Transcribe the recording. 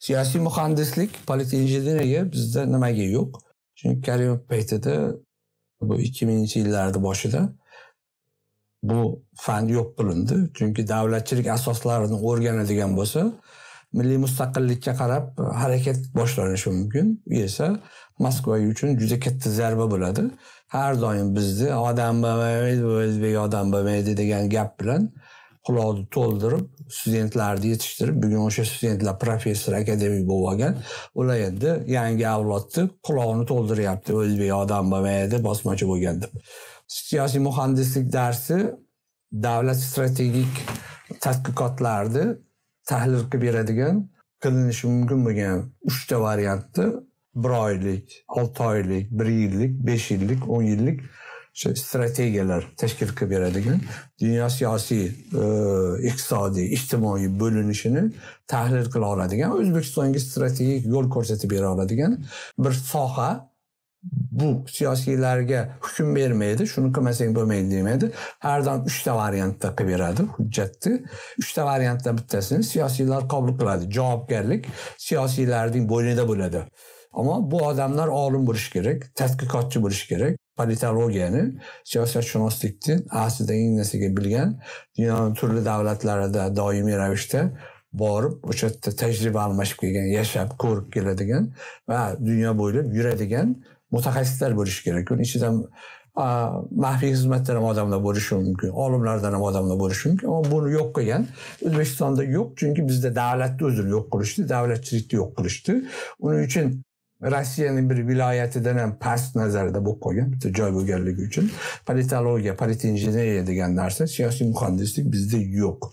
siyosiy muhandislik politexneriya bizda nimaga yo'q chunki karimov paytida bu ikki mingnchi yillarni boshida bu fan yo'q qilindi chunki davlatchilik asoslarini o'rganadigan bo'lsa milliy mustaqillikka qarab harakat boshlanishi mumkin u esa moskva uchun juda katta zarba bo'ladi har doim bizni odam bo'lmaydi o'zbek odam bo'lmaydi degan gap bilan quloqni to'ldirib studentlarni yetishtirib bugun o'sha studentlar professor akademik bo'lib olgan ular endi yangi avlodni qulog'ini to'ldiryapti o'zbek odam bo'lmaydi bosmachi bo'lgan deb siyosiy muhandislik darsi davlat strategik tadqiqotlarni tahlil qilib beradigan qilinishi mumkin bo'lgan uchta variantni bir oylik olti oylik bir yillik besh yillik o'n yillik strategiyalar tashkil qilib beradigan siyasi, e, iqtisodiy ijtimoiy bo'linishini tahlil qila oladigan o'zbekistonga strategik yo'l ko'rsatib bera oladigan bir soha bu siyosiylarga hukm bermaydi shuni qilmasang bo'lmaydi demaydi har doim üçte variantda qilib hüccetti. hujjatni uchta variantdan bittasini kabul qabul qiladi javobgarlik siyosiylarning bo'ynida bo'ladi ammo bu odamlar alım buluş kerak tadqiqotchi buluş kerak politologiyani siyosatshunoslikni aslida narsaga bilgan dunyoni turli davlatlarida doimiy ravishda borib o'sha yerda tajriba almashib kelgan yashab ko'rib keladigan va dunyo bo'ylab yuradigan mutaxassislar bo'lishi kerak uni ichida maxfiy xizmatdan ham odamlar bo'lishi mumkin olimlardan ham odamlar bo'lishi mumkin ammo buni yo'q qilgan o'zbekistonda yo'q chunki bizda davlatni o'zini yo'q qilishdi davlatchilikni yo'q qilishdi uning uchun Rossiyaning bir viloyatidan ham past nazarda bo'lib qolgan bitta joy bo'lganligi uchun politologiya politinjeneriya degan narsa siyosiy muhandislik bizda yo'q